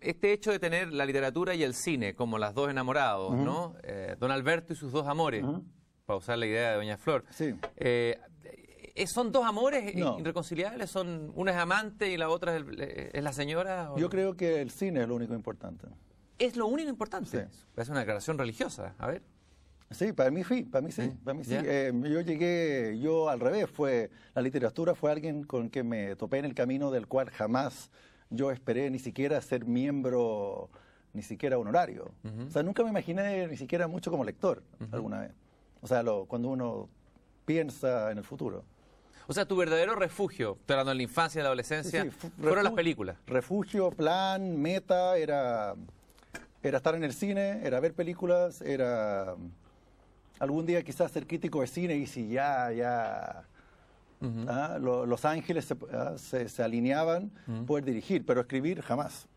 este hecho de tener la literatura y el cine como las dos enamorados, ¿no? Eh, don Alberto y sus dos amores, para usar la idea de Doña Flor. Sí. Eh, ¿Son dos amores irreconciliables? ¿Son, una es amante y la otra es, eh, la señora? Yo creo que el cine es lo único importante. ¿Es lo único importante? Sí. Es una declaración religiosa, a ver. Sí, para mí sí, para mí sí, para mí yo llegué, yo al revés, fue la literatura fue alguien con quien me topé en el camino del cual jamás yo esperé ni siquiera ser miembro, ni siquiera honorario. O sea, nunca me imaginé ni siquiera mucho como lector alguna vez. O sea, lo, cuando uno piensa en el futuro. O sea, tu verdadero refugio, hablando en la infancia, en la adolescencia, fueron las películas. Refugio, plan, meta, era, era estar en el cine, era ver películas, era mm, algún día quizás ser crítico de cine y si ya, ya Ah, los, ángeles se, ah, se, alineaban por dirigir, pero escribir jamás.